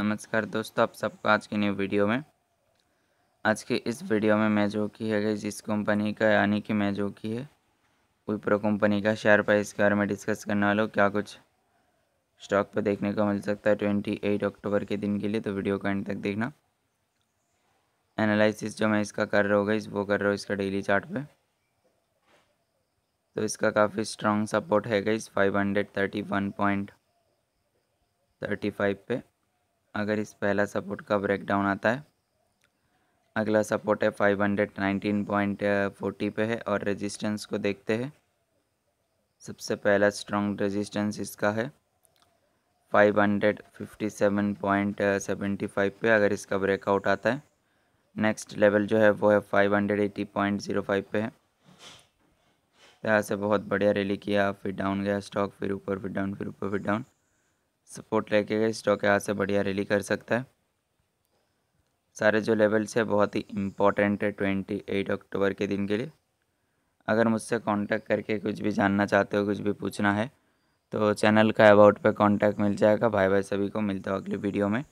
नमस्कार दोस्तों आप सबका आज की न्यू वीडियो में आज के इस वीडियो में मैं जो की है जिस कंपनी का यानी कि मैं जो की है विप्रो कंपनी का शेयर प्राइस के बारे में डिस्कस करने वाला हूँ क्या कुछ स्टॉक पर देखने को मिल सकता है ट्वेंटी एट अक्टूबर के दिन के लिए तो वीडियो का एंड तक देखना एनालिसिस जो मैं इसका कर रहा हूँ इस वो कर रहा हूँ इसका डेली चार्ट तो इसका काफ़ी स्ट्रॉन्ग सपोर्ट है गई five hundred thirty one point thirty five पे अगर इस पहला सपोर्ट का ब्रेकडाउन आता है अगला सपोर्ट है five hundred nineteen point forty पे है और रेजिस्टेंस को देखते हैं सबसे पहला स्ट्रॉन्ग रेजिस्टेंस इसका है five hundred fifty seven point seventy five पे अगर इसका ब्रेकआउट आता है नेक्स्ट लेवल जो है वो है five hundred eighty point zero five पे है यहाँ से बहुत बढ़िया रैली किया फिर डाउन गया स्टॉक फिर ऊपर फिर डाउन फिर ऊपर फिर डाउन सपोर्ट लेके गए स्टॉक यहाँ से बढ़िया रैली कर सकता है सारे जो लेवल्स है बहुत ही इंपॉर्टेंट है ट्वेंटी एट अक्टूबर के दिन के लिए अगर मुझसे कांटेक्ट करके कुछ भी जानना चाहते हो कुछ भी पूछना है तो चैनल का अबाउट पे कांटेक्ट मिल जाएगा भाई भाई सभी को मिलता हो अगली वीडियो में